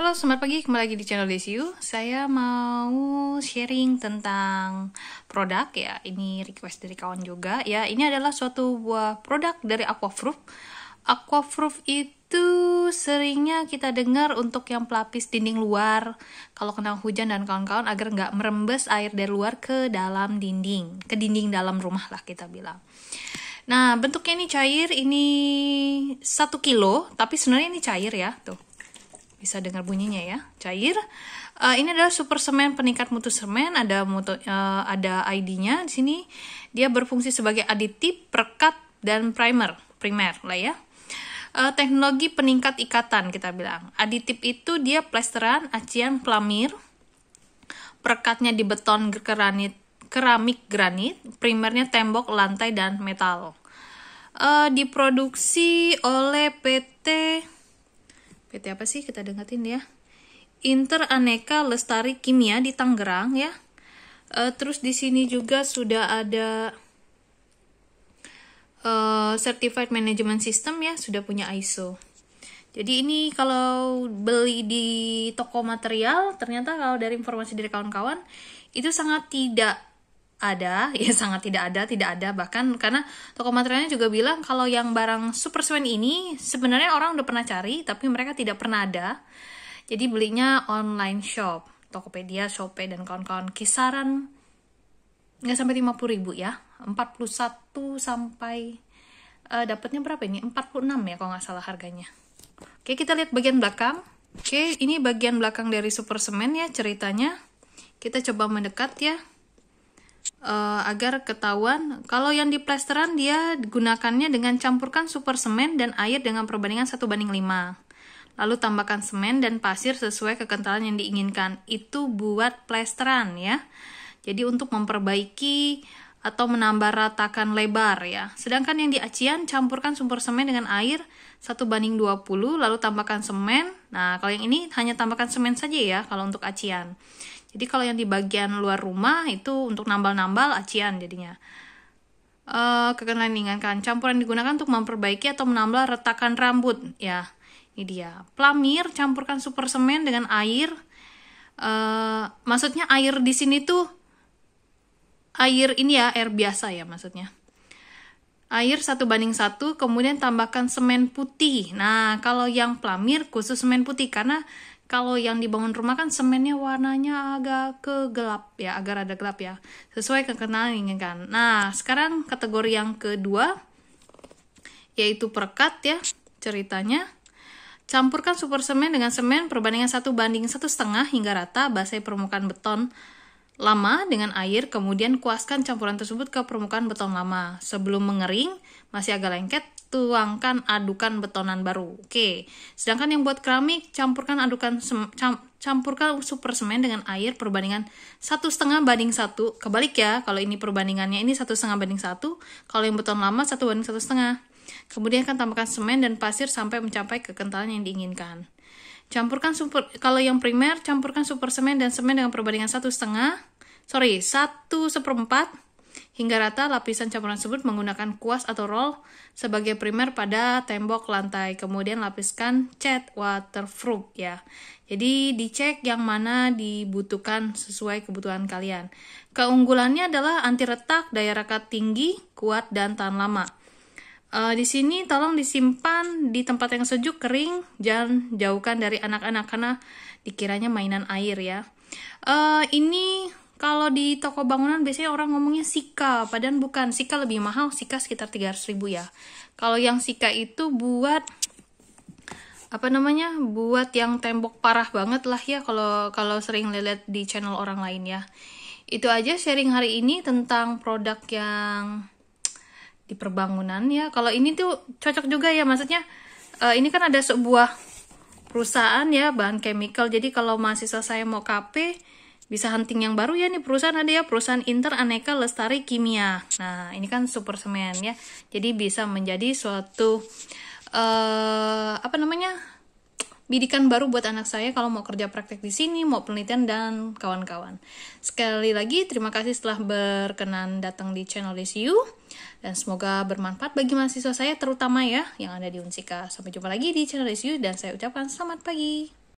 Halo, selamat pagi. Kembali lagi di channel Desiu. Saya mau sharing tentang produk ya. Ini request dari kawan juga. Ya, ini adalah suatu buah produk dari Aquafruit. Aquafruit itu seringnya kita dengar untuk yang pelapis dinding luar kalau kena hujan dan kawan-kawan agar nggak merembes air dari luar ke dalam dinding, ke dinding dalam rumah lah kita bilang. Nah, bentuknya ini cair, ini 1 kilo, tapi sebenarnya ini cair ya, tuh bisa dengar bunyinya ya cair uh, ini adalah super semen peningkat mutu semen ada mutu uh, ada ID-nya di sini dia berfungsi sebagai aditif perekat dan primer primer lah ya uh, teknologi peningkat ikatan kita bilang aditif itu dia plesteran acian plamir, perekatnya di beton keramik keramik granit primernya tembok lantai dan metal uh, diproduksi oleh PT PT apa sih kita dengerin ya Inter Aneka Lestari Kimia di Tangerang ya e, terus di sini juga sudah ada uh, Certified Management System ya sudah punya ISO jadi ini kalau beli di toko material ternyata kalau dari informasi dari kawan-kawan itu sangat tidak ada, ya sangat tidak ada, tidak ada bahkan karena toko materialnya juga bilang kalau yang barang super swing ini sebenarnya orang udah pernah cari tapi mereka tidak pernah ada. Jadi belinya online shop, Tokopedia, Shopee dan kawan-kawan kisaran nggak sampai 50 ribu ya, 41 sampai uh, dapatnya berapa ini? 46 ya kalau nggak salah harganya. Oke, kita lihat bagian belakang. Oke, ini bagian belakang dari Super Semen ya ceritanya. Kita coba mendekat ya uh, agar ketahuan kalau yang di plesteran dia gunakannya dengan campurkan super semen dan air dengan perbandingan 1 banding 5 lalu tambahkan semen dan pasir sesuai kekentalan yang diinginkan itu buat plesteran ya jadi untuk memperbaiki atau menambah ratakan lebar ya. Sedangkan yang di acian campurkan sumber semen dengan air 1 banding 20 lalu tambahkan semen. Nah, kalau yang ini hanya tambahkan semen saja ya kalau untuk acian. Jadi kalau yang di bagian luar rumah itu untuk nambal-nambal acian jadinya. Uh, eh, kekeringan kan campuran digunakan untuk memperbaiki atau menambah retakan rambut ya ini dia plamir campurkan super semen dengan air uh, maksudnya air di sini tuh air ini ya air biasa ya maksudnya air satu banding satu kemudian tambahkan semen putih nah kalau yang plamir khusus semen putih karena kalau yang dibangun rumah kan semennya warnanya agak ke gelap ya, agar ada gelap ya, sesuai kekenalan ini kan. Nah, sekarang kategori yang kedua yaitu perekat ya ceritanya. Campurkan super semen dengan semen perbandingan satu banding satu setengah hingga rata basahi permukaan beton lama dengan air, kemudian kuaskan campuran tersebut ke permukaan beton lama. Sebelum mengering, masih agak lengket, tuangkan adukan betonan baru. Oke. Sedangkan yang buat keramik, campurkan adukan sem, cam, campurkan super semen dengan air perbandingan satu setengah banding satu. Kebalik ya, kalau ini perbandingannya ini satu setengah banding satu, kalau yang beton lama satu banding satu setengah. Kemudian akan tambahkan semen dan pasir sampai mencapai kekentalan yang diinginkan. Campurkan super kalau yang primer campurkan super semen dan semen dengan perbandingan satu setengah, sorry satu seperempat hingga rata lapisan campuran tersebut menggunakan kuas atau roll sebagai primer pada tembok lantai. Kemudian lapiskan cat waterproof ya. Jadi dicek yang mana dibutuhkan sesuai kebutuhan kalian. Keunggulannya adalah anti retak, daya rekat tinggi, kuat dan tahan lama. Uh, di sini tolong disimpan di tempat yang sejuk kering dan jauhkan dari anak-anak karena dikiranya mainan air ya. Uh, ini kalau di toko bangunan biasanya orang ngomongnya sika, padahal bukan. Sika lebih mahal, sika sekitar 300 ribu ya. Kalau yang sika itu buat apa namanya buat yang tembok parah banget lah ya kalau kalau sering lihat di channel orang lain ya itu aja sharing hari ini tentang produk yang di perbangunan ya kalau ini tuh cocok juga ya maksudnya uh, ini kan ada sebuah perusahaan ya bahan chemical jadi kalau masih selesai mau KP bisa hunting yang baru ya nih perusahaan ada ya perusahaan Inter Aneka Lestari Kimia. Nah, ini kan super semen ya. Jadi bisa menjadi suatu uh, apa namanya? bidikan baru buat anak saya kalau mau kerja praktek di sini, mau penelitian dan kawan-kawan. Sekali lagi terima kasih setelah berkenan datang di channel ICU dan semoga bermanfaat bagi mahasiswa saya terutama ya yang ada di Unsika. Sampai jumpa lagi di channel ICU dan saya ucapkan selamat pagi.